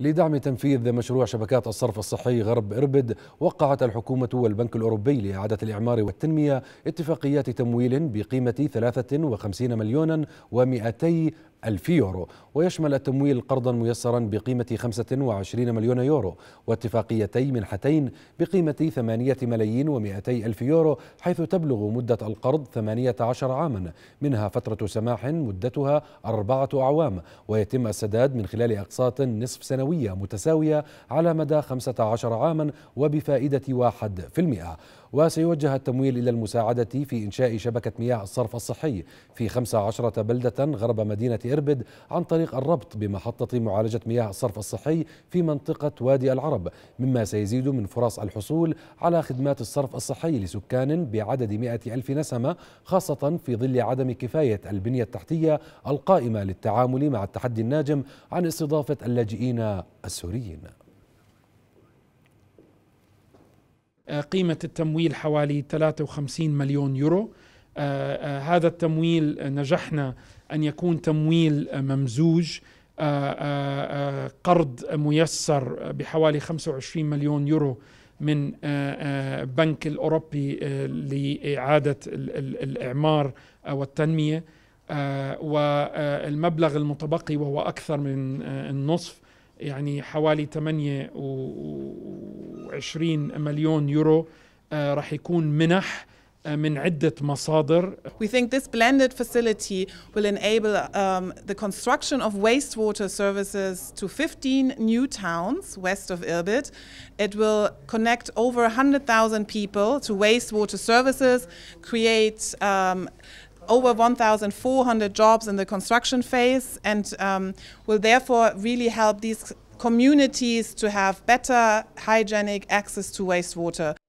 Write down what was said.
لدعم تنفيذ مشروع شبكات الصرف الصحي غرب إربد وقعت الحكومة والبنك الأوروبي لإعادة الإعمار والتنمية اتفاقيات تمويل بقيمة 53 مليونا و200 ألف يورو ويشمل التمويل قرضا ميسرا بقيمة 25 مليون يورو واتفاقيتي منحتين بقيمة 8 ملايين و200 ألف يورو حيث تبلغ مدة القرض 18 عاما منها فترة سماح مدتها أربعة أعوام ويتم السداد من خلال أقساط نصف سنوية متساوية على مدى 15 عاما وبفائدة 1% وسيوجه التمويل إلى المساعدة في إنشاء شبكة مياه الصرف الصحي في 15 بلدة غرب مدينة إربد عن طريق الربط بمحطة معالجة مياه الصرف الصحي في منطقة وادي العرب مما سيزيد من فرص الحصول على خدمات الصرف الصحي لسكان بعدد مئة ألف نسمة خاصة في ظل عدم كفاية البنية التحتية القائمة للتعامل مع التحدي الناجم عن استضافة اللاجئين السوريين قيمة التمويل حوالي 53 مليون يورو آه، آه، هذا التمويل نجحنا ان يكون تمويل ممزوج آه، قرض ميسر بحوالي 25 مليون يورو من بنك الاوروبي لاعاده الاعمار والتنميه والمبلغ المتبقي وهو اكثر من النصف يعني حوالي 28 مليون يورو رح يكون منح من عدة مصادر. We think this blended facility will enable um, the construction of wastewater services to 15 new towns west of Irbid. It will connect over 100,000 people to wastewater services, create um, over 1,400 jobs in the construction phase, and um, will therefore really help these communities to have better hygienic access to wastewater.